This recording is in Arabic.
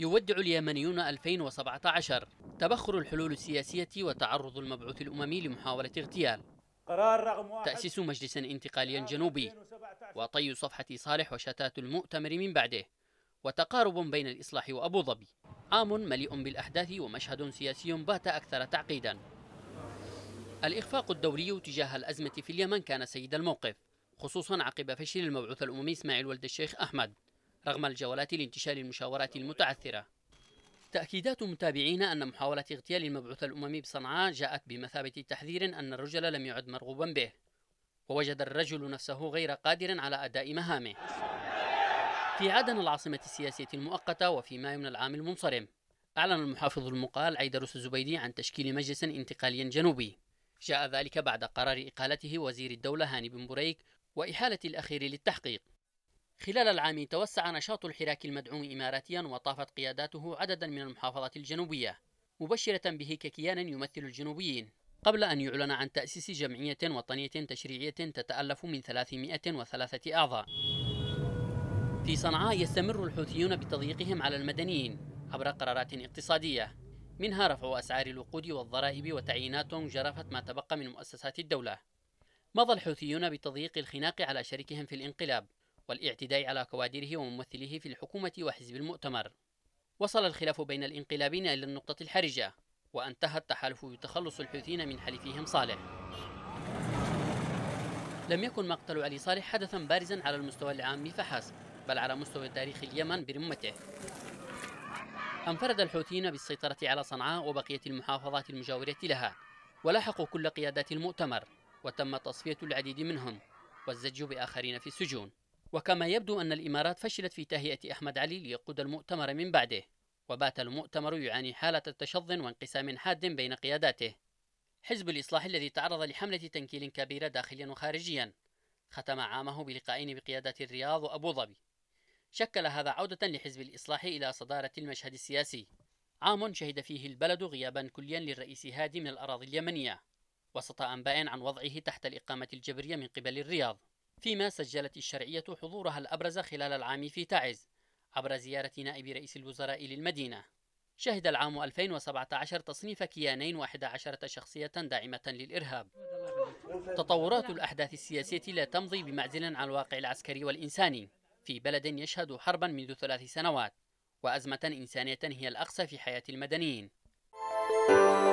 يودع اليمنيون 2017 تبخر الحلول السياسية وتعرض المبعوث الأممي لمحاولة اغتيال قرار رقم واحد تأسيس مجلسا انتقاليا جنوبي وطي صفحة صالح وشتات المؤتمر من بعده وتقارب بين الإصلاح وأبو ظبي عام مليء بالأحداث ومشهد سياسي بات أكثر تعقيدا الإخفاق الدولي تجاه الأزمة في اليمن كان سيد الموقف خصوصا عقب فشل المبعوث الأممي إسماعيل ولد الشيخ أحمد رغم الجولات لانتشال المشاورات المتعثرة تأكيدات متابعين أن محاولة اغتيال المبعوث الأممي بصنعاء جاءت بمثابة تحذير أن الرجل لم يعد مرغوبا به ووجد الرجل نفسه غير قادر على أداء مهامه في عدن العاصمة السياسية المؤقتة وفي مايو من العام المنصرم أعلن المحافظ المقال عيدروس الزبيدي عن تشكيل مجلس انتقالي جنوبي جاء ذلك بعد قرار إقالته وزير الدولة هاني بن بريك وإحالة الأخير للتحقيق خلال العام توسع نشاط الحراك المدعوم إماراتيا وطافت قياداته عددا من المحافظات الجنوبية مبشرة به ككيان يمثل الجنوبيين قبل أن يعلن عن تأسيس جمعية وطنية تشريعية تتألف من 303 أعضاء في صنعاء يستمر الحوثيون بتضييقهم على المدنيين عبر قرارات اقتصادية منها رفع أسعار الوقود والضرائب وتعيينات جرفت ما تبقى من مؤسسات الدولة مضى الحوثيون بتضييق الخناق على شريكهم في الانقلاب والاعتداء على كوادره وممثله في الحكومة وحزب المؤتمر وصل الخلاف بين الانقلابين إلى النقطة الحرجة وانتهى التحالف بتخلص الحوثيين من حليفهم صالح لم يكن مقتل علي صالح حدثا بارزا على المستوى العام فحسب بل على مستوى تاريخ اليمن برمته انفرد الحوثيين بالسيطرة على صنعاء وبقية المحافظات المجاورة لها ولاحقوا كل قيادات المؤتمر وتم تصفية العديد منهم والزج بآخرين في السجون وكما يبدو أن الإمارات فشلت في تهيئة أحمد علي ليقود المؤتمر من بعده وبات المؤتمر يعاني حالة تشظ وانقسام حاد بين قياداته حزب الإصلاح الذي تعرض لحملة تنكيل كبيرة داخليا وخارجيا ختم عامه بلقائين بقيادة الرياض وأبو ظبي شكل هذا عودة لحزب الإصلاح إلى صدارة المشهد السياسي عام شهد فيه البلد غيابا كليا للرئيس هادي من الأراضي اليمنية وسط أنباء عن وضعه تحت الإقامة الجبرية من قبل الرياض فيما سجلت الشرعية حضورها الأبرز خلال العام في تعز عبر زيارة نائب رئيس الوزراء للمدينة شهد العام 2017 تصنيف كيانين 11 شخصية داعمة للإرهاب تطورات الأحداث السياسية لا تمضي بمعزل عن الواقع العسكري والإنساني في بلد يشهد حربا منذ ثلاث سنوات وأزمة إنسانية هي الأقصى في حياة المدنيين